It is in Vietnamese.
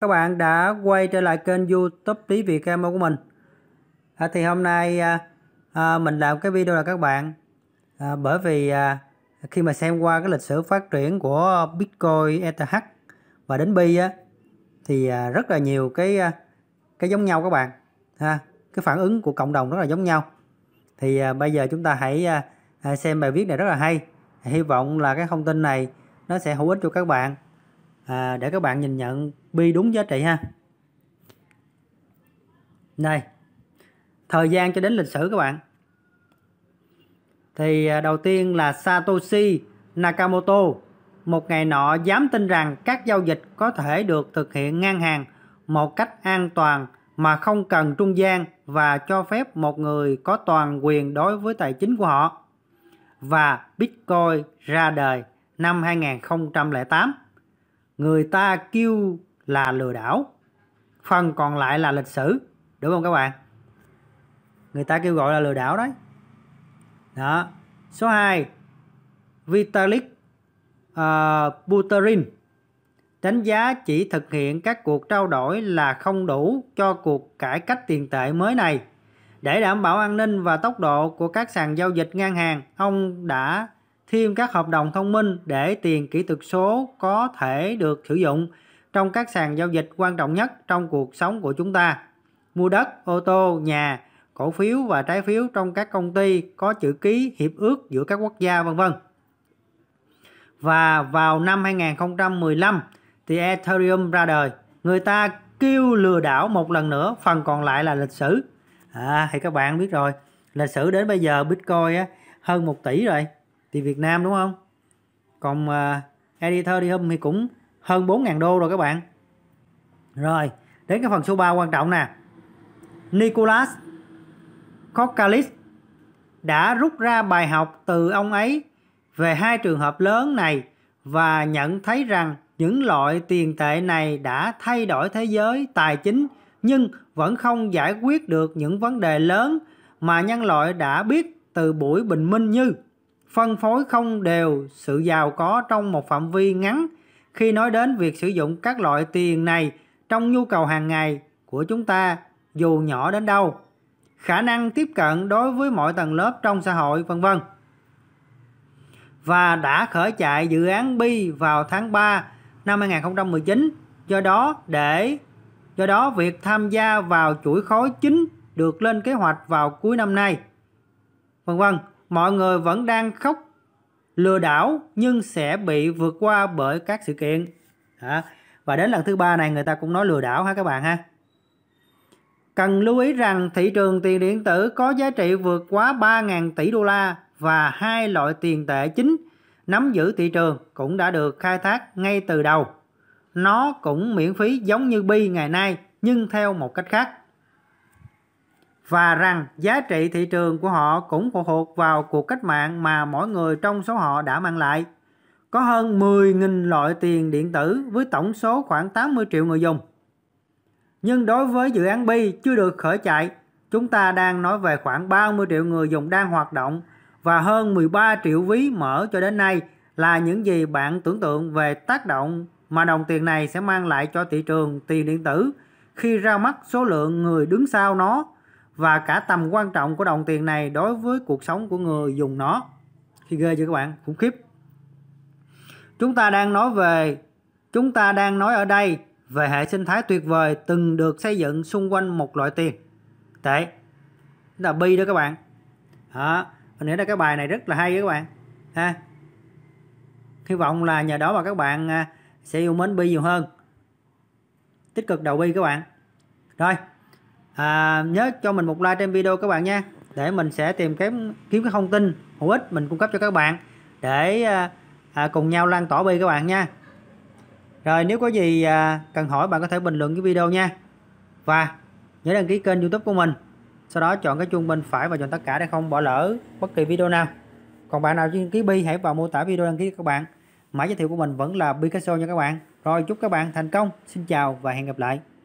các bạn đã quay trở lại kênh youtube Lý Việt camo của mình à, thì hôm nay à, à, mình làm cái video là các bạn à, bởi vì à, khi mà xem qua cái lịch sử phát triển của Bitcoin ETH và đến Bi á thì à, rất là nhiều cái à, cái giống nhau các bạn ha cái phản ứng của cộng đồng rất là giống nhau thì à, bây giờ chúng ta hãy à, à xem bài viết này rất là hay hy vọng là cái thông tin này nó sẽ hữu ích cho các bạn à, để các bạn nhìn nhận bi đúng giá trị ha Đây, thời gian cho đến lịch sử các bạn thì à, đầu tiên là Satoshi Nakamoto một ngày nọ dám tin rằng các giao dịch có thể được thực hiện ngang hàng một cách an toàn mà không cần trung gian và cho phép một người có toàn quyền đối với tài chính của họ. Và Bitcoin ra đời năm 2008 người ta kêu là lừa đảo phần còn lại là lịch sử đúng không các bạn người ta kêu gọi là lừa đảo đấy đó số 2 Vitalik uh, Buterin đánh giá chỉ thực hiện các cuộc trao đổi là không đủ cho cuộc cải cách tiền tệ mới này để đảm bảo an ninh và tốc độ của các sàn giao dịch ngang hàng ông đã thêm các hợp đồng thông minh để tiền kỹ thuật số có thể được sử dụng trong các sàn giao dịch quan trọng nhất trong cuộc sống của chúng ta. Mua đất, ô tô, nhà, cổ phiếu và trái phiếu trong các công ty có chữ ký hiệp ước giữa các quốc gia vân vân. Và vào năm 2015 thì Ethereum ra đời. Người ta kêu lừa đảo một lần nữa, phần còn lại là lịch sử. À thì các bạn biết rồi, lịch sử đến bây giờ Bitcoin á, hơn 1 tỷ rồi thì Việt Nam đúng không còn uh, editor đi hôm thì cũng hơn 4.000 đô rồi các bạn rồi đến cái phần số 3 quan trọng nè nicholas Kokalis đã rút ra bài học từ ông ấy về hai trường hợp lớn này và nhận thấy rằng những loại tiền tệ này đã thay đổi thế giới tài chính nhưng vẫn không giải quyết được những vấn đề lớn mà nhân loại đã biết từ buổi bình minh như phân phối không đều sự giàu có trong một phạm vi ngắn khi nói đến việc sử dụng các loại tiền này trong nhu cầu hàng ngày của chúng ta dù nhỏ đến đâu khả năng tiếp cận đối với mọi tầng lớp trong xã hội vân vân và đã khởi chạy dự án Bi vào tháng 3 năm 2019 do đó để do đó việc tham gia vào chuỗi khối chính được lên kế hoạch vào cuối năm nay vân vân mọi người vẫn đang khóc lừa đảo nhưng sẽ bị vượt qua bởi các sự kiện à, và đến lần thứ ba này người ta cũng nói lừa đảo ha các bạn ha cần lưu ý rằng thị trường tiền điện tử có giá trị vượt quá 3.000 tỷ đô la và hai loại tiền tệ chính nắm giữ thị trường cũng đã được khai thác ngay từ đầu nó cũng miễn phí giống như bi ngày nay nhưng theo một cách khác và rằng giá trị thị trường của họ cũng phụ thuộc vào cuộc cách mạng mà mỗi người trong số họ đã mang lại. Có hơn 10.000 loại tiền điện tử với tổng số khoảng 80 triệu người dùng. Nhưng đối với dự án Bi chưa được khởi chạy, chúng ta đang nói về khoảng 30 triệu người dùng đang hoạt động và hơn 13 triệu ví mở cho đến nay là những gì bạn tưởng tượng về tác động mà đồng tiền này sẽ mang lại cho thị trường tiền điện tử khi ra mắt số lượng người đứng sau nó và cả tầm quan trọng của đồng tiền này đối với cuộc sống của người dùng nó khi ghê chưa các bạn khủng khiếp chúng ta đang nói về chúng ta đang nói ở đây về hệ sinh thái tuyệt vời từng được xây dựng xung quanh một loại tiền tệ là bi đó các bạn đó mình nghĩ là cái bài này rất là hay đó các bạn ha hy vọng là nhờ đó mà các bạn à, sẽ yêu mến bi nhiều hơn tích cực đầu bi các bạn rồi à, nhớ cho mình một like trên video các bạn nha để mình sẽ tìm kiếm kiếm cái thông tin hữu ích mình cung cấp cho các bạn để à, à, cùng nhau lan tỏa bi các bạn nha rồi nếu có gì à, cần hỏi bạn có thể bình luận cái video nha và nhớ đăng ký kênh youtube của mình sau đó chọn cái chuông bên phải và chọn tất cả để không bỏ lỡ bất kỳ video nào còn bạn nào chưa ký bi hãy vào mô tả video đăng ký các bạn mã giới thiệu của mình vẫn là Picasso nha các bạn rồi chúc các bạn thành công xin chào và hẹn gặp lại